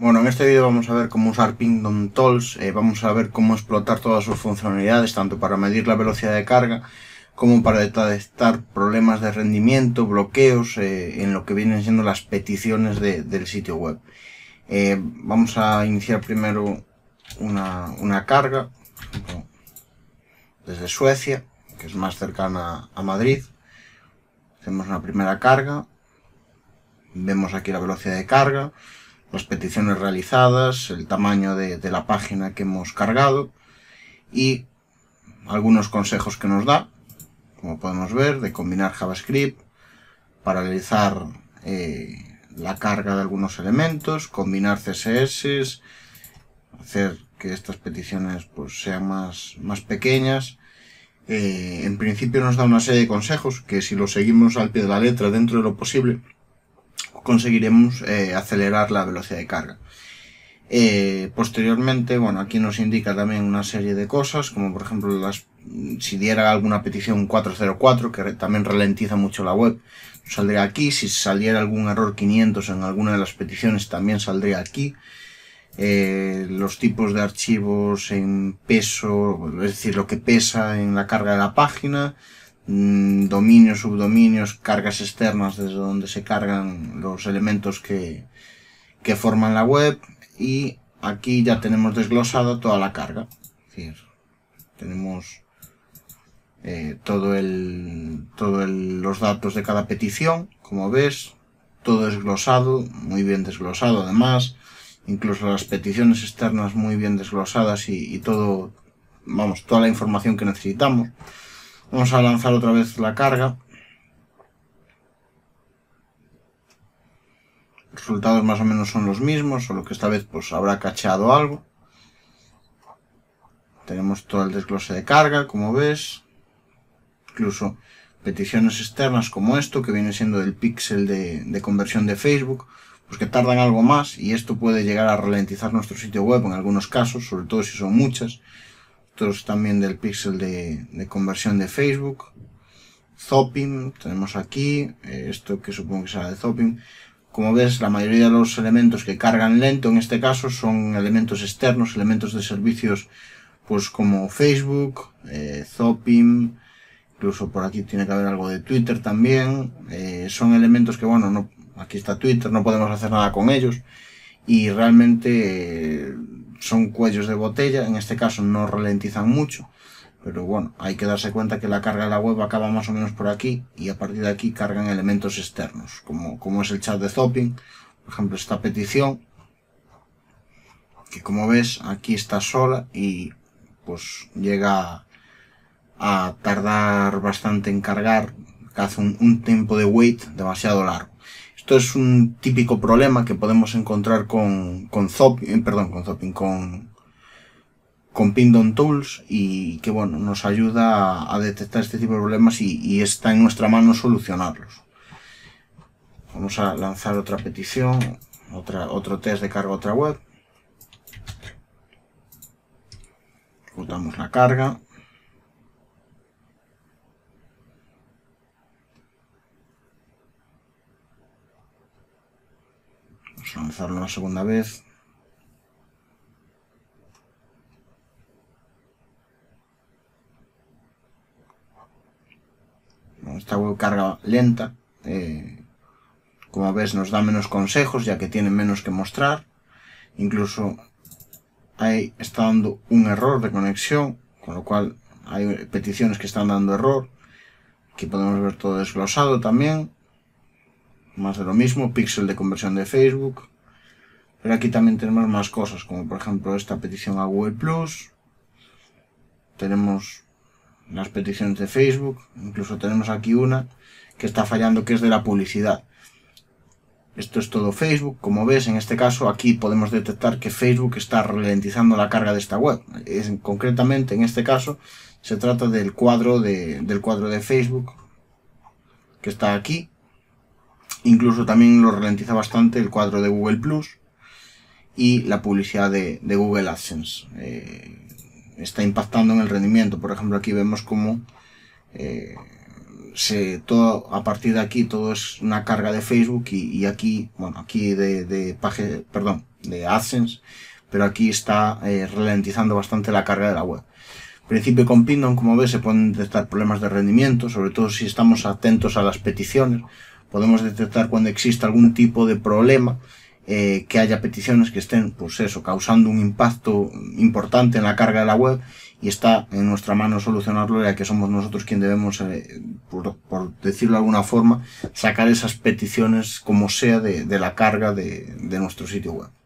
Bueno, en este vídeo vamos a ver cómo usar Pingdom Tools, eh, vamos a ver cómo explotar todas sus funcionalidades, tanto para medir la velocidad de carga, como para detectar problemas de rendimiento, bloqueos, eh, en lo que vienen siendo las peticiones del sitio web. Eh, vamos a iniciar primero una, una carga, desde Suecia, que es más cercana a Madrid. Hacemos una primera carga, vemos aquí la velocidad de carga, las peticiones realizadas, el tamaño de, la página que hemos cargado y algunos consejos que nos da, como podemos ver, de combinar JavaScript, paralizar eh, la carga de algunos elementos, combinar CSS, hacer que estas peticiones pues, sean más, pequeñas. Eh, en principio nos da una serie de consejos que si lo seguimos al pie de la letra dentro de lo posible, conseguiremos eh, acelerar la velocidad de carga. Eh, posteriormente, bueno, aquí nos indica también una serie de cosas, como por ejemplo si diera alguna petición 404, que también ralentiza mucho la web, saldría aquí. Si saliera algún error 500 en alguna de las peticiones, también saldría aquí. Eh, los tipos de archivos en peso, es decir, lo que pesa en la carga de la página, Mm, dominios, subdominios, cargas externas desde donde se cargan los elementos que, que forman la web y aquí ya tenemos desglosada toda la carga. tenemos eh, todo el, todo los datos de cada petición, como ves, todo desglosado, muy bien desglosado además, incluso las peticiones externas muy bien desglosadas y, y todo, vamos, toda la información que necesitamos. Vamos a lanzar otra vez la carga. Los resultados más o menos son los mismos, solo que esta vez pues habrá cachado algo. Tenemos todo el desglose de carga, como ves. Incluso peticiones externas como esto, que viene siendo el píxel de, de, conversión de Facebook, pues que tardan algo más y esto puede llegar a ralentizar nuestro sitio web en algunos casos, sobre todo si son muchas también del pixel de, conversión de Facebook. Zopim, tenemos aquí, eh, esto que supongo que será de Zopim. Como ves, la mayoría de los elementos que cargan lento en este caso son elementos externos, elementos de servicios pues como Facebook, eh, incluso por aquí tiene que haber algo de Twitter también. Eh, son elementos que, bueno, no, aquí está Twitter, no podemos hacer nada con ellos. Y realmente son cuellos de botella, en este caso no ralentizan mucho, pero bueno, hay que darse cuenta que la carga de la web acaba más o menos por aquí y a partir de aquí cargan elementos externos, como, como es el chat de zopping, por ejemplo esta petición, que como ves aquí está sola y pues llega a, tardar bastante en cargar, hace un tiempo de wait demasiado largo. Esto es un típico problema que podemos encontrar con, con eh, perdón, con Zopin, con, con Pindon Tools y que bueno, nos ayuda a, detectar este tipo de problemas y, está en nuestra mano solucionarlos. Vamos a lanzar otra petición, otra, otro test de carga otra web. Ejecutamos la carga. lanzarlo una segunda vez. Esta web carga lenta. Eh, como ves, nos da menos consejos, ya que tiene menos que mostrar. Incluso ahí está dando un error de conexión, con lo cual hay peticiones que están dando error. Aquí podemos ver todo desglosado también. Más de lo mismo, píxel de conversión de Facebook. Pero aquí también tenemos más cosas, como por ejemplo esta petición a Google Plus. Tenemos las peticiones de Facebook, incluso tenemos aquí una que está fallando, que es de la publicidad. Esto es todo Facebook. Como ves, en este caso aquí podemos detectar que Facebook está ralentizando la carga de esta web. concretamente, en este caso, se trata del cuadro de, del cuadro de Facebook que está aquí. Incluso también lo ralentiza bastante el cuadro de Google y la publicidad de, Google AdSense. Eh, está impactando en el rendimiento. Por ejemplo, aquí vemos cómo eh, se, todo, a partir de aquí todo es una carga de Facebook y, aquí, bueno, aquí de, de, perdón, de AdSense, pero aquí está eh, ralentizando bastante la carga de la web. En principio con Pindon, como ves, se pueden detectar problemas de rendimiento, sobre todo si estamos atentos a las peticiones. Podemos detectar cuando existe algún tipo de problema eh, que haya peticiones que estén, pues eso, causando un impacto importante en la carga de la web y está en nuestra mano solucionarlo, ya que somos nosotros quien debemos, eh, por, decirlo de alguna forma, sacar esas peticiones como sea de, la carga de nuestro sitio web.